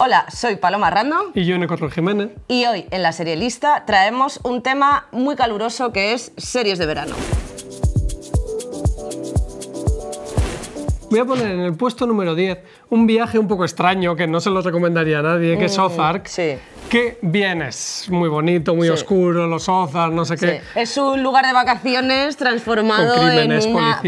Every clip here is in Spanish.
Hola, soy Paloma Rando. Y yo, Nico Jiménez. Y hoy en la serie lista traemos un tema muy caluroso que es series de verano. Voy a poner en el puesto número 10 un viaje un poco extraño que no se lo recomendaría a nadie, que es mm, Ozark. Sí. ¿Qué vienes. Muy bonito, muy oscuro, los ozas, no sé qué. Es un lugar de vacaciones transformado en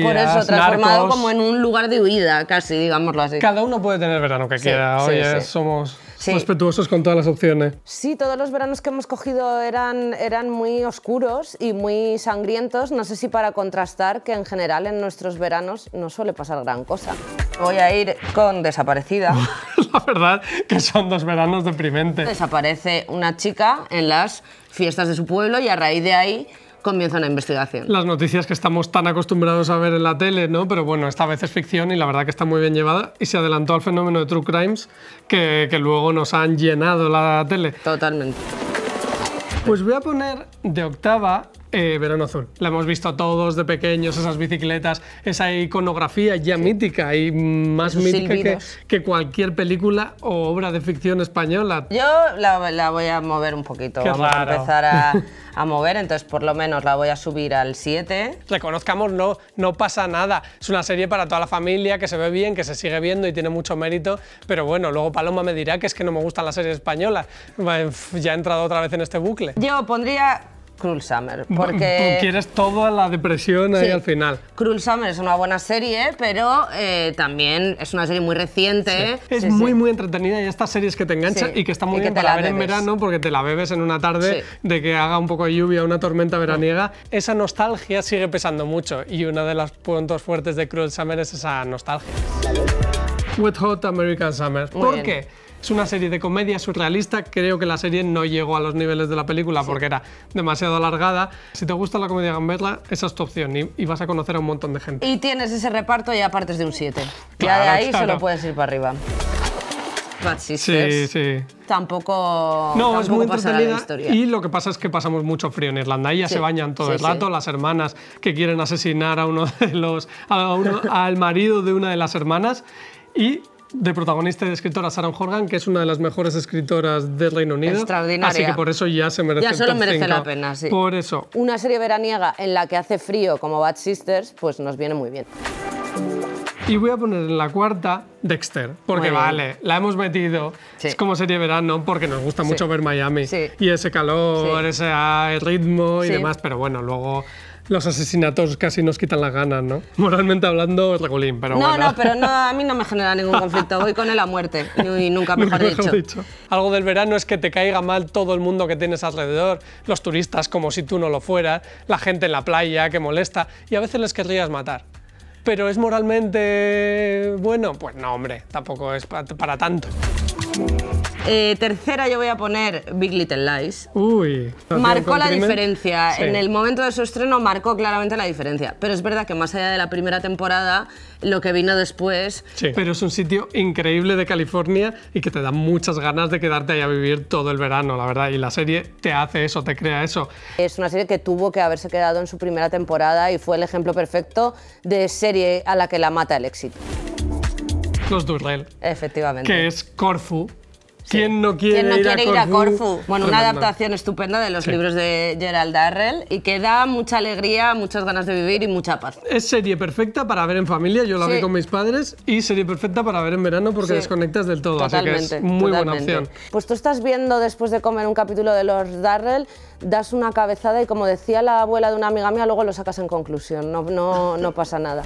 por eso, transformado como en un lugar de huida, casi, digámoslo así. Cada uno puede tener verano que quiera. Oye, somos respetuosos con todas las opciones. Sí, todos los veranos que hemos cogido eran, eran muy oscuros y muy sangrientos. No sé si para contrastar que en general en nuestros veranos no suele pasar gran cosa. Voy a ir con desaparecida. la verdad que son dos veranos deprimentes. Desaparece una chica en las fiestas de su pueblo y a raíz de ahí comienza una investigación. Las noticias que estamos tan acostumbrados a ver en la tele, ¿no? Pero bueno, esta vez es ficción y la verdad que está muy bien llevada y se adelantó al fenómeno de True Crimes que, que luego nos han llenado la tele. Totalmente. Pues voy a poner de octava eh, verano Azul. La hemos visto todos de pequeños, esas bicicletas, esa iconografía ya mítica y más mítica que, cualquier película o obra de ficción española. Yo la, voy a mover un poquito, vamos a empezar a, mover, entonces por lo menos la voy a subir al 7. Reconozcamos, no, no pasa nada, es una serie para toda la familia, que se ve bien, que se sigue viendo y tiene mucho mérito, pero bueno, luego Paloma me dirá que es que no me gustan las series españolas, ya he entrado otra vez en este bucle. Yo pondría Cruel Summer, porque... Tú quieres toda la depresión ahí al final. Cruel Summer es una buena serie, pero eh, también es una serie muy reciente. Es muy, muy entretenida y estas series que te enganchan y que está muy bien ver en verano porque te la bebes en una tarde de que haga un poco de lluvia, una tormenta veraniega. Esa nostalgia sigue pesando mucho y uno de los puntos fuertes de Cruel Summer es esa nostalgia. Wet Hot American Summer. ¿Por qué? Es una serie de comedia surrealista. Creo que la serie no llegó a los niveles de la película porque era demasiado alargada. Si te gusta la comedia gamberla, esa es tu opción y, vas a conocer a un montón de gente. Y tienes ese reparto y aparte de un 7. Claro, ya de ahí solo puedes ir para arriba. Bad Sí, sí. Tampoco. No, es muy entretenida. Historia. Y lo que pasa es que pasamos mucho frío en Irlanda. y ya se bañan todo el rato. Las hermanas que quieren asesinar a uno de los. al marido de una de las hermanas. Y de protagonista y de escritora Sarah Horgan, que es una de las mejores escritoras del Reino Unido. Extraordinaria. Así que por eso ya se merece Ya solo merece la pena, sí. Por eso. Una serie veraniega en la que hace frío como Bad Sisters, pues nos viene muy bien. Y voy a poner en la cuarta Dexter, porque vale, la hemos metido. Es como serie verano, porque nos gusta mucho ver Miami. Sí. Y ese calor, ese ritmo y demás, pero bueno, luego los asesinatos casi nos quitan las ganas, ¿no? Moralmente hablando, Regulín, pero bueno. no, no, pero a mí no me genera ningún conflicto. Voy con él a muerte, y nunca mejor, Algo del verano es que te caiga mal todo el mundo que tienes alrededor, los turistas como si tú no lo fueras, la gente en la playa que molesta, y a veces les querrías matar. Pero ¿es moralmente bueno? Pues no, hombre, tampoco es para tanto. Eh, tercera yo voy a poner Big Little Lies. Uy. Marcó la diferencia. En el momento de su estreno marcó claramente la diferencia. Pero es verdad que más allá de la primera temporada, lo que vino después... Sí. Pero es un sitio increíble de California y que te da muchas ganas de quedarte ahí a vivir todo el verano, la verdad. Y la serie te hace eso, te crea eso. Es una serie que tuvo que haberse quedado en su primera temporada y fue el ejemplo perfecto de serie a la que la mata el éxito. Los Durrell. Efectivamente. Que es Corfu, ¿Quién no quiere, ir, a Corfu? Bueno, una adaptación estupenda de los libros de Gerald Darrell y que da mucha alegría, muchas ganas de vivir y mucha paz. Es serie perfecta para ver en familia, yo la vi con mis padres, y serie perfecta para ver en verano porque desconectas del todo, totalmente, así muy buena opción. Pues tú estás viendo después de comer un capítulo de los Darrell, das una cabezada y como decía la abuela de una amiga mía, luego lo sacas en conclusión, no, no pasa nada.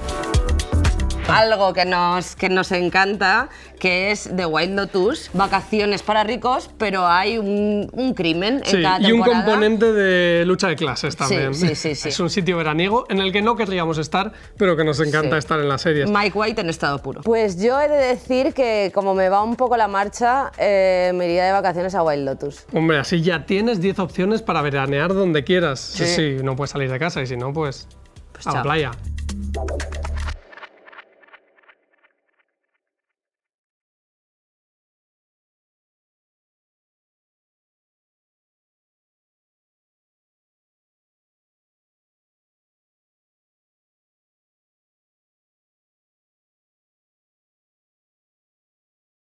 algo que nos, que nos encanta, que es The Wild Lotus, vacaciones para ricos, pero hay un, crimen en cada temporada. Y un componente de lucha de clases también. Sí, sí, es un sitio veraniego en el que no querríamos estar, pero que nos encanta estar en las serie Mike White en estado puro. Pues yo he de decir que como me va un poco la marcha, eh, me iría de vacaciones a Wild Lotus. Hombre, así ya tienes 10 opciones para veranear donde quieras. Sí. sí, no puedes salir de casa y si no, pues, pues a la playa.